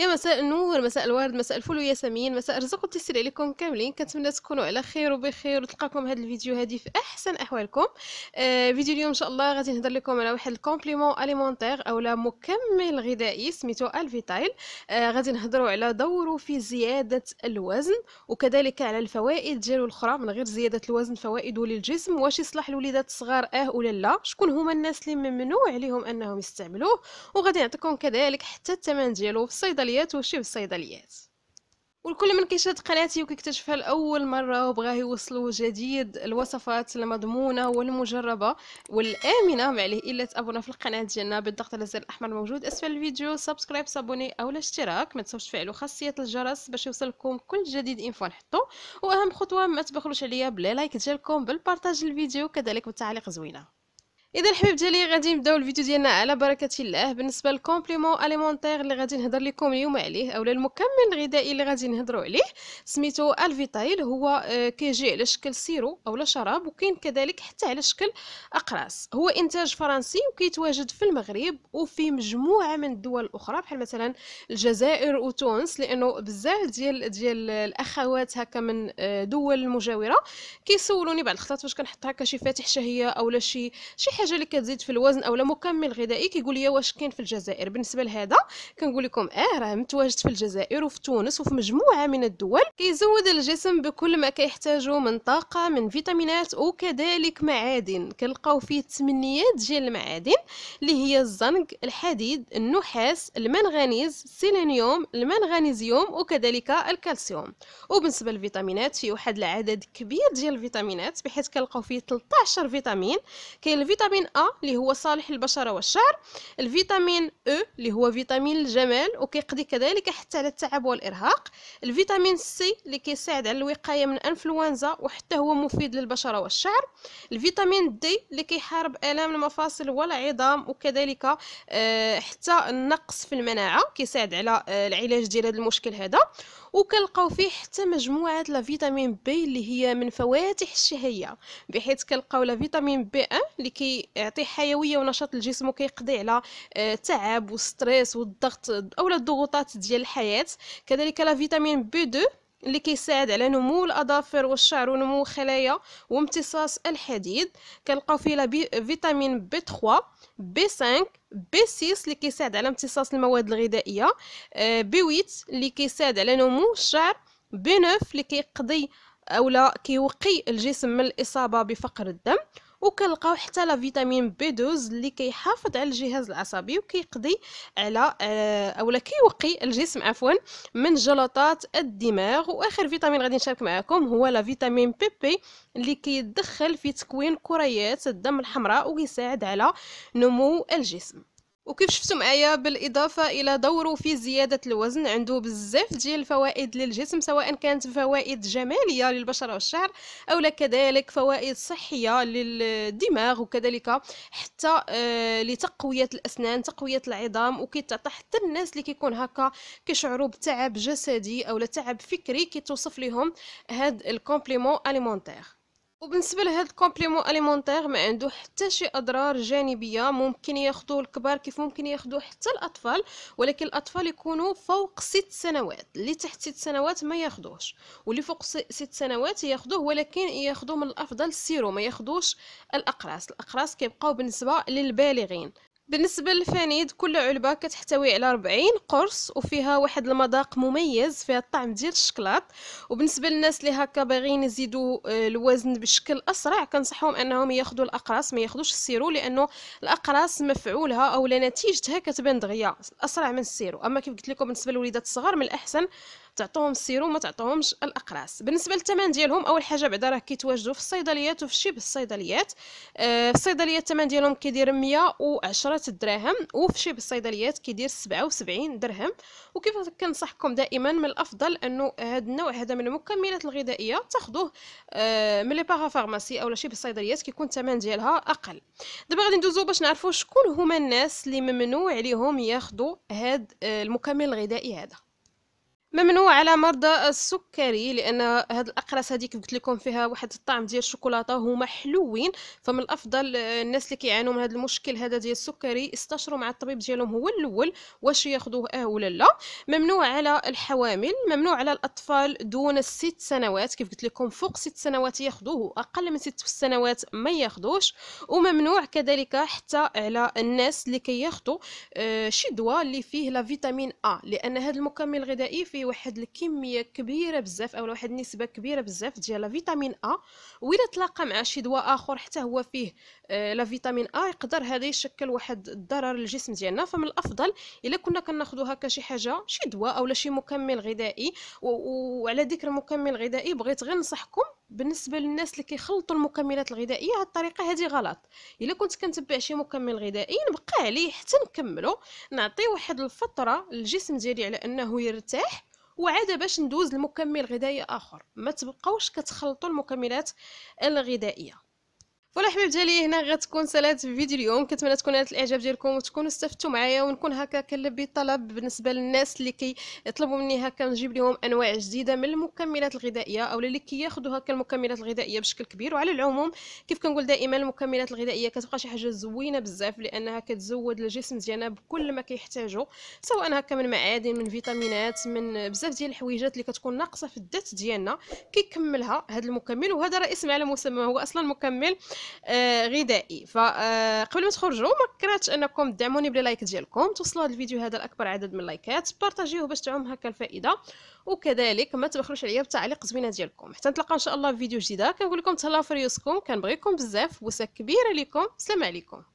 يا مساء النور مساء الورد مساء الفل وياسمين مساء الرزق والتيسير عليكم كاملين كنتمنى تكونوا على خير وبخير وتلقاكم هذا الفيديو هذه في احسن احوالكم آه فيديو اليوم ان شاء الله غادي نهضر لكم على واحد الكومبليمون اليمونتير اولا مكمل غذائي سميتو الفيتايل آه غادي نهضروا على دوره في زياده الوزن وكذلك على الفوائد ديالو الاخرى من غير زياده الوزن فوائده للجسم واش يصلح الوليدات الصغار اه ولا لا شكون هما الناس اللي ممنوع عليهم انهم يستعملوه وغادي نعطيكم كذلك حتى الثمن ديالو في الصيدليه الصيدليات وشي الصيدليات والكل من كيشاهد قناتي وكيكتشفها لاول مره وبغاه يوصلو جديد الوصفات المضمونه والمجربه والامنه ما عليه الا تابونا في القناه ديالنا بالضغط على الزر الاحمر الموجود اسفل الفيديو سبسكرايب صابوني او الاشتراك ما تنساوش تفعلوا خاصيه الجرس باش يوصلكم كل جديد انفو فوا نحطو واهم خطوه ما تبخلوش عليا بلا لايك ديالكم بالبارطاج الفيديو كذلك بالتعليق زوينه اذا الحبيب ديالي غادي نبداو الفيديو ديالنا على بركه الله بالنسبه للكومبليمون اليمونتير اللي غادي نهضر لكم اليوم عليه اولا المكمل الغذائي اللي غادي نهضروا عليه سميتو الفيتايل هو آه، كيجي على شكل سيرو اولا شراب وكاين كذلك حتى على شكل اقراص هو انتاج فرنسي وكيتواجد في المغرب وفي مجموعه من الدول الاخرى بحال مثلا الجزائر وتونس لانه بزاف ديال ديال الاخوات هكا من آه، دول مجاوره كيسولوني بعض الخطات فاش كنحط هكا شي فاتح شهيه اولا شي شي حاجه اللي كتزيد في الوزن اولا مكمل غذائي كيقول لي واش كاين في الجزائر بالنسبه لهذا كنقول لكم اه راه متواجد في الجزائر وفي تونس وفي مجموعه من الدول كيزود الجسم بكل ما كيحتاجه من طاقه من فيتامينات وكذلك معادن كنلقاو فيه ثمانيات ديال المعادن اللي هي الزنك الحديد النحاس المنغنيز السيلينيوم المنغنيزيوم وكذلك الكالسيوم وبالنسبه للفيتامينات فيه واحد العدد كبير ديال الفيتامينات بحيث كنلقاو فيه 13 فيتامين كاين الفيتامين فيتامين أ اللي هو صالح البشرة والشعر الفيتامين أو e اللي هو فيتامين الجمال وكيقضي كذلك حتى على التعب والإرهاق الفيتامين سي اللي كيساعد على الوقاية من الأنفلونزا وحتى هو مفيد للبشرة والشعر الفيتامين دي اللي كيحارب آلام المفاصل والعظام وكذلك آه، حتى النقص في المناعة كيساعد على آه، العلاج ديال هذا المشكل هذا وكنلقاو فيه حتى مجموعه لا فيتامين بي اللي هي من فواتح الشهيه بحيث كنلقاو لا فيتامين بي ان اللي كي كيعطي حيويه ونشاط للجسم وكيقضي على التعب آه، والستريس والضغط او الضغوطات ديال الحياه كذلك لا فيتامين بي 2 اللي كيساعد على نمو الاظافر والشعر ونمو الخلايا وامتصاص الحديد كنلقاو فيه لا فيتامين بي 3 بي 5 بي 6 اللي كيساعد على امتصاص المواد الغذائيه آه، بي 8 اللي كيساعد على نمو الشعر بي 9 اللي كيقضي اولا كيوقي الجسم من الاصابه بفقر الدم وكنلقاو حتى لا فيتامين بي 12 اللي كيحافظ على الجهاز العصبي وكيقضي على آه، اولا كيوقي الجسم عفوا من جلطات الدماغ واخر فيتامين غادي نشارك معكم هو لا فيتامين بي بي اللي كيدخل في تكوين كريات الدم الحمراء ويساعد على نمو الجسم وكيف شفتوا معايا بالاضافه الى دوره في زياده الوزن عنده بزاف ديال الفوائد للجسم سواء كانت فوائد جماليه للبشره والشعر او كذلك فوائد صحيه للدماغ وكذلك حتى آه، لتقويه الاسنان تقويه العظام وكيتعطى حتى الناس اللي كيكون هكا كيشعروا بتعب جسدي او تعب فكري كيتوصف لهم هاد الكومبليمون اليمونتير وبالنسبه لهذا الكومبليمون اليمونتير ما عنده حتى شي اضرار جانبيه ممكن ياخذوه الكبار كيف ممكن ياخذوه حتى الاطفال ولكن الاطفال يكونوا فوق ست سنوات اللي تحت ست سنوات ما ياخذوهش واللي فوق ست سنوات ياخذوه ولكن ياخذوه من الافضل السيرو ما ياخذوش الاقراص الاقراص كيبقاو بالنسبه للبالغين بالنسبة للفانيد كل علبة كتحتوي على 40 قرص وفيها واحد المذاق مميز فيها الطعم ديال الشكلاط وبالنسبة للناس اللي هكا باغيين يزيدوا آه، الوزن بشكل أسرع كنصحهم أنهم ياخذوا الأقراص ما ياخذوش السيرو لأنه الأقراص مفعولها أو نتيجتها كتبان دغيا أسرع من السيرو أما كيف قلت لكم بالنسبة للوليدات الصغار من الأحسن تعطوهم السيرو ما تعطوهمش الاقراص بالنسبه للثمن ديالهم اول حاجه بعدا راه كيتواجدوا في الصيدليات وفي شبه الصيدليات آه في الصيدليه الثمن ديالهم كيدير 110 دراهم وفي شبه الصيدليات كيدير 77 درهم وكيف كنصحكم دائما من الافضل انه هذا النوع هذا من المكملات الغذائيه تاخذوه آه من لي فارماسي اولا شبه الصيدليات كيكون الثمن ديالها اقل دابا غادي ندوزو باش نعرفوا شكون هما الناس اللي ممنوع عليهم ياخذوا هاد آه، المكمل الغذائي هذا ممنوع على مرضى السكري لان هاد الاقراص هذيك قلت لكم فيها واحد الطعم ديال الشوكولاته هما حلوين فمن الافضل الناس اللي كيعانوا من هذا المشكل هذا ديال السكري استشروا مع الطبيب ديالهم هو الاول واش ياخذوه اه ولا لا ممنوع على الحوامل ممنوع على الاطفال دون الست سنوات كيف قلت لكم فوق ست سنوات ياخذوه اقل من ست سنوات ما ياخذوش وممنوع كذلك حتى على الناس اللي كياخذوا كي آه، شي دواء اللي فيه لا فيتامين ا لان هذا المكمل الغذائي فيه فيه واحد الكميه كبيره بزاف او واحد النسبه كبيره بزاف ديال لا فيتامين ا واذا تلاقى مع شي دواء اخر حتى هو فيه آه، لا فيتامين ا يقدر هذا يشكل واحد الضرر للجسم ديالنا فمن الافضل الا كنا كناخذوها كشي حاجه شي دواء اولا شي مكمل غذائي وعلى ذكر المكمل الغذائي بغيت غير نصحكم بالنسبه للناس اللي كيخلطوا المكملات الغذائيه هاد الطريقه هذه غلط الا كنت كنتبع شي مكمل غذائي نبقى عليه حتى نكمله نعطي واحد الفتره الجسم ديالي على انه يرتاح وعاده باش ندوز لمكمل غذائي اخر ما تبقاوش كتخلطوا المكملات الغذائيه فوالا حبيب ديالي هنا غتكون سالات فيديو اليوم كنتمنى تكون نالت الاعجاب ديالكم وتكونوا استفدتوا معايا ونكون هكا كنلبي الطلب بالنسبه للناس اللي كيطلبوا كي مني هكا نجيب لهم انواع جديده من المكملات الغذائيه اولا اللي كياخذوا هكا المكملات الغذائيه بشكل كبير وعلى العموم كيف كنقول دائما المكملات الغذائيه كتبقى شي حاجه زوينه بزاف لانها كتزود الجسم ديالنا بكل ما كيحتاجه سواء هكا من معادن من فيتامينات من بزاف ديال الحويجات اللي كتكون ناقصه في الذات ديالنا كيكملها هذا المكمل وهذا اسم على مسمى هو اصلا مكمل آه، غذائي فقبل آه، ما تخرجوا ما كرهتش انكم تدعموني باللايك ديالكم توصلوا هذا الفيديو هذا لاكبر عدد من اللايكات بارطاجيوه باش تعم هكا الفائده وكذلك ما تبخلوش عليا بالتعليق زوينه ديالكم حتى نتلاقاو ان شاء الله في فيديو جديده كنقول لكم تهلاو في ريوسكم كنبغيكم بزاف بوسه كبيره ليكم سلام عليكم